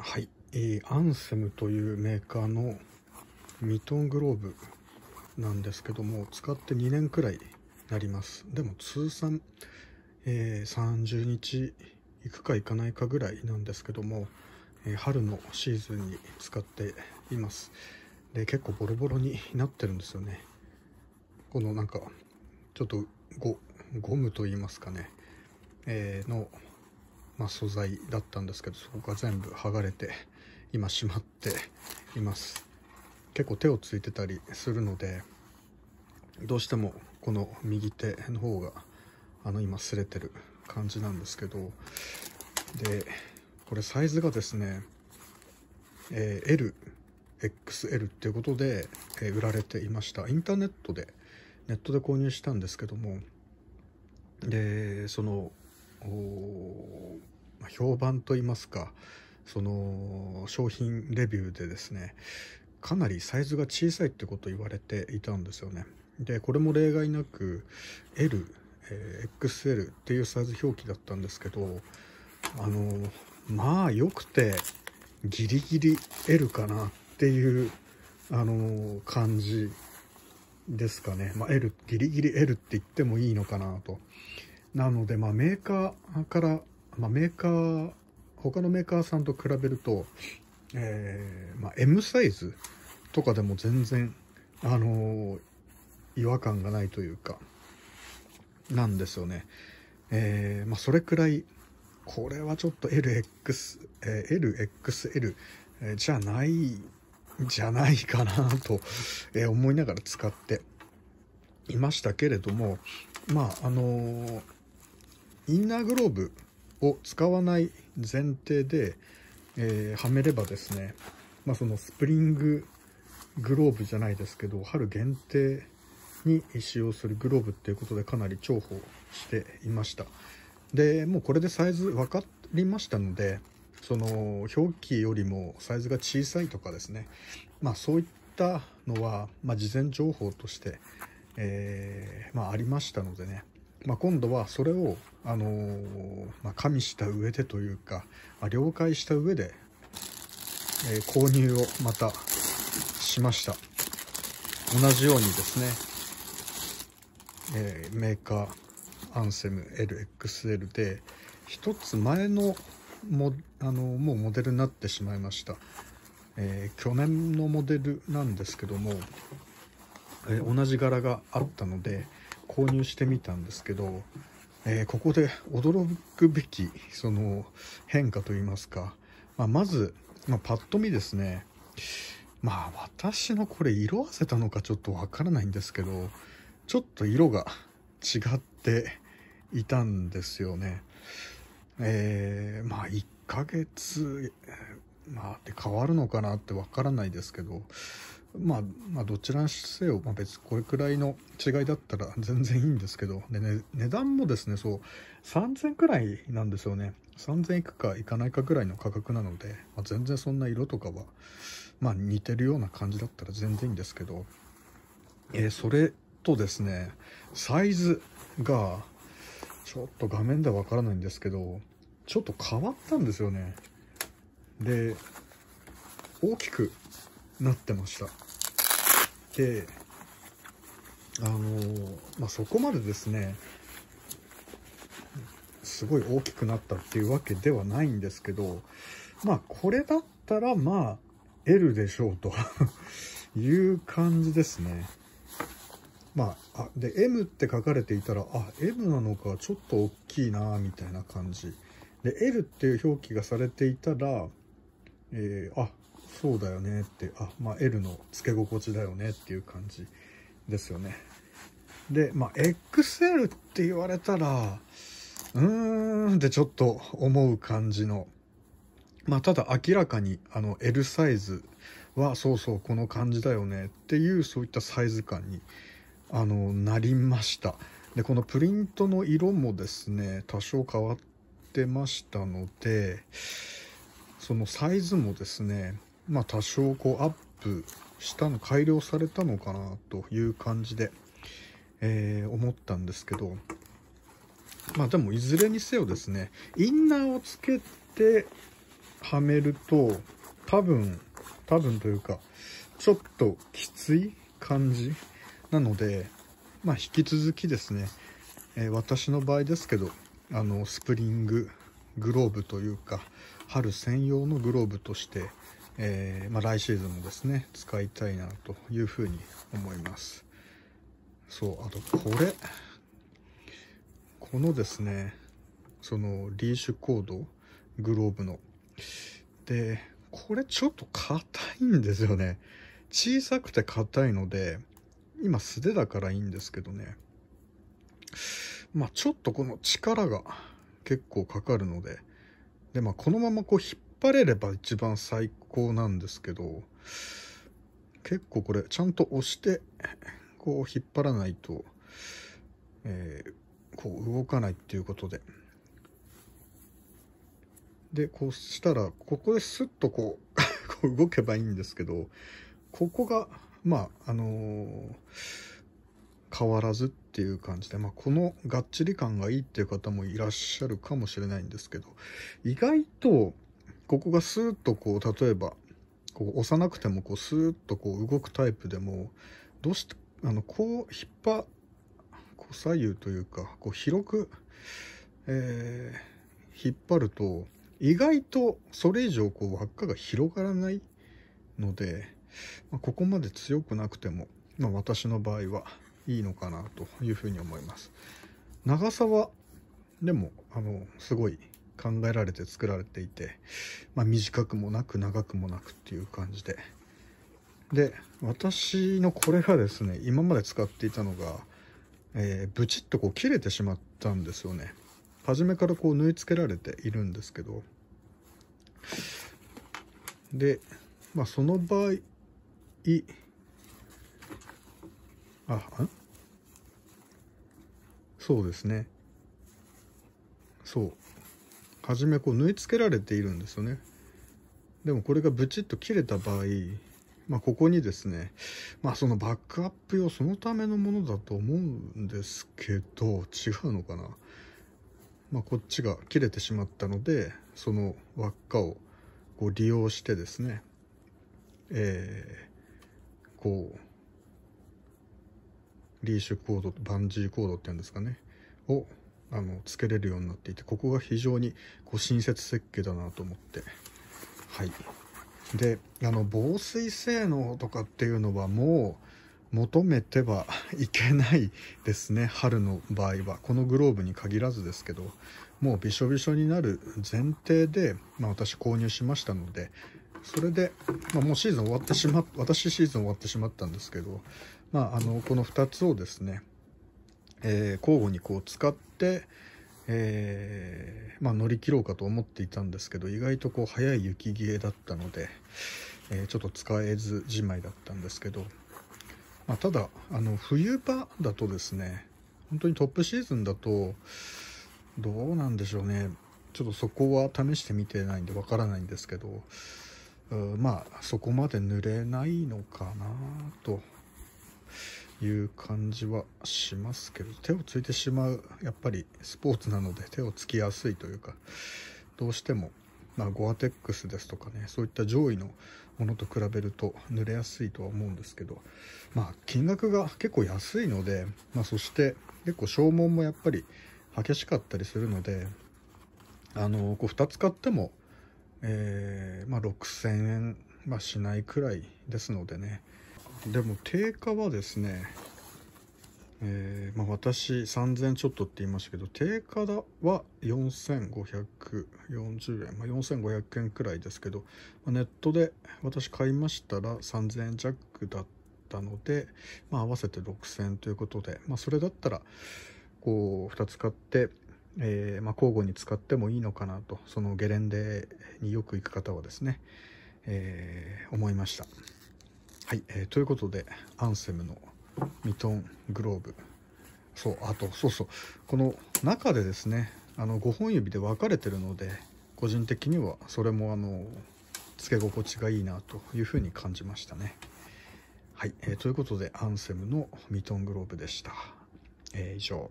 はい、えー、アンセムというメーカーのミトングローブなんですけども使って2年くらいなりますでも通算、えー、30日行くか行かないかぐらいなんですけども、えー、春のシーズンに使っていますで結構ボロボロになってるんですよねこのなんかちょっとゴゴムと言いますかね、えー、のまあ、素材だったんですけどそこが全部剥がれて今閉まっています結構手をついてたりするのでどうしてもこの右手の方があの今擦れてる感じなんですけどでこれサイズがですね、えー、LXL っていうことで、えー、売られていましたインターネットでネットで購入したんですけどもでその評判といいますかその商品レビューでですねかなりサイズが小さいってことを言われていたんですよねでこれも例外なく L、えー、XL っていうサイズ表記だったんですけどあのまあよくてギリギリ L かなっていうあの感じですかね、まあ、L ギリギリ L って言ってもいいのかなとなので、まあ、メーカーから、まあ、メーカー、他のメーカーさんと比べると、えー、まあ、M サイズとかでも全然、あのー、違和感がないというか、なんですよね。えー、まあ、それくらい、これはちょっと LX、えー、LXL、えじゃない、じゃないかなと、えー、思いながら使っていましたけれども、まあ、あのーインナーグローブを使わない前提で、えー、はめればですね、まあ、そのスプリンググローブじゃないですけど春限定に使用するグローブっていうことでかなり重宝していましたでもうこれでサイズ分かりましたのでその表記よりもサイズが小さいとかですねまあそういったのは、まあ、事前情報として、えー、まあ、ありましたのでねまあ、今度はそれを、あのー、まあ、加味した上でというか、まあ、了解した上で、えー、購入をまたしました同じようにですね、えー、メーカーアンセム LXL で1つ前のもあのもうモデルになってしまいました、え去年のモデルなんですけども、え同じ柄があったので購入してみたんですけど、えー、ここで驚くべきその変化といいますか、まあ、まず、まあ、パッと見ですねまあ私のこれ色あせたのかちょっとわからないんですけどちょっと色が違っていたんですよね。えー、まあ1ヶ月まあって変わるのかなってわからないですけどまあ、まあ、どちらにせよ、まあ、別これくらいの違いだったら 全然いいんですけど、でね、値段もですね、そう、3000くらいなんですよね。3000いくかいかないかぐらいの価格なので、まあ、全然そんな色とかは、まあ似てるような感じだったら全然いいんですけど、えー、それとですね、サイズが、ちょっと画面ではわからないんですけど、ちょっと変わったんですよね。で、大きくなってましたであのー、まあ、そこまでですねすごい大きくなったっていうわけではないんですけどまあこれだったらまあ L でしょうと いう感じですねまあ、あ、で、M って書かれていたら、あ、M なのか、ちょっと大きいな、みたいな感じ。で、L っていう表記がされていたら、えー、あ、そうだよねってあまあ L の付け心地だよねっていう感じですよねでまあ XL って言われたらうーんってちょっと思う感じのまあただ明らかにあの L サイズはそうそうこの感じだよねっていうそういったサイズ感にあのなりましたでこのプリントの色もですね多少変わってましたのでそのサイズもですねまあ、多少こうアップしたの改良されたのかなという感じで、えー、思ったんですけどまあでもいずれにせよですねインナーをつけてはめると多分多分というかちょっときつい感じなのでまあ引き続きですね、えー、私の場合ですけどあのスプリンググローブというか春専用のグローブとしてえー、まあ、来シーズンもですね使いたいなというふうに思いますそうあとこれこのですねそのリーシュコードグローブのでこれちょっと硬いんですよね小さくて硬いので今素手だからいいんですけどねまあちょっとこの力が結構かかるのででまあこのままこう引っ張れれば一番最高なんですけど、結構これ、ちゃんと押して、こう引っ張らないと、えー、こう動かないっていうことで。で、こうしたら、ここでスッとこう こう動けばいいんですけど、ここが、まあ、あのー、変わらずっていう感じで、まあ、このがっちり感がいいっていう方もいらっしゃるかもしれないんですけど、意外と、ここがスーッとこう例えばこう押さなくてもこうスーッとこう動くタイプでもどうしてあのこう引っ張こう左右というかこう広く、えー、引っ張ると意外とそれ以上こう輪っかが広がらないので、まあ、ここまで強くなくても、まあ、私の場合はいいのかなというふうに思います。長さはでもあのすごい考えられて作られていて、まあ、短くもなく長くもなくっていう感じでで私のこれがですね今まで使っていたのが、えー、ブチッとこう切れてしまったんですよね初めからこう縫い付けられているんですけどで、まあ、その場合あんそうですねそう初めこう縫い付けられているんですよね。でもこれがブチッと切れた場合、まあ、ここにですね、まあ、そのバックアップ用そのためのものだと思うんですけど違うのかな、まあ、こっちが切れてしまったのでその輪っかをこう利用してですねえー、こうリーシュコードバンジーコードっていうんですかねをあのつけれるようになっていてここが非常にこう親切設計だなと思ってはいであの防水性能とかっていうのはもう求めては いけないですね春の場合はこのグローブに限らずですけどもうびしょびしょになる前提で、まあ、私購入しましたのでそれで、まあ、もうシーズン終わってしまっ私シーズン終わってしまったんですけど、まあ、あのこの2つをですねえー、交互にこう使って、えー、まあ、乗り切ろうかと思っていたんですけど意外とこう早い雪消えだったので、えー、ちょっと使えずじまいだったんですけど、まあ、ただあの冬場だとですね本当にトップシーズンだとどうなんでしょうねちょっとそこは試してみてないんでわからないんですけどまあそこまで濡れないのかなという感じはしますけど、手をついてしまう、やっぱりスポーツなので手をつきやすいというか、どうしても、まあ、ゴアテックスですとかね、そういった上位のものと比べると濡れやすいとは思うんですけど、まあ、金額が結構安いので、まあ、そして結構消耗もやっぱり激しかったりするので、あの、こう2つ買っても、えー、まあ、6000円、まあ、しないくらいですのでね、でも定価はですね、えーまあ、私3000ちょっとって言いましたけど定価は4540円、まあ、4500円くらいですけど、まあ、ネットで私買いましたら3000円弱だったので、まあ、合わせて6000ということで、まあ、それだったらこう2つ買って、えーまあ、交互に使ってもいいのかなとそのゲレンデによく行く方はですね、えー、思いました。はい、えー、ということで、アンセムのミトングローブ。そう、あと、そうそう、この中でですね、あの、5本指で分かれてるので、個人的にはそれも、あの、付け心地がいいなというふうに感じましたね。はい、えー、ということで、アンセムのミトングローブでした。えー、以上。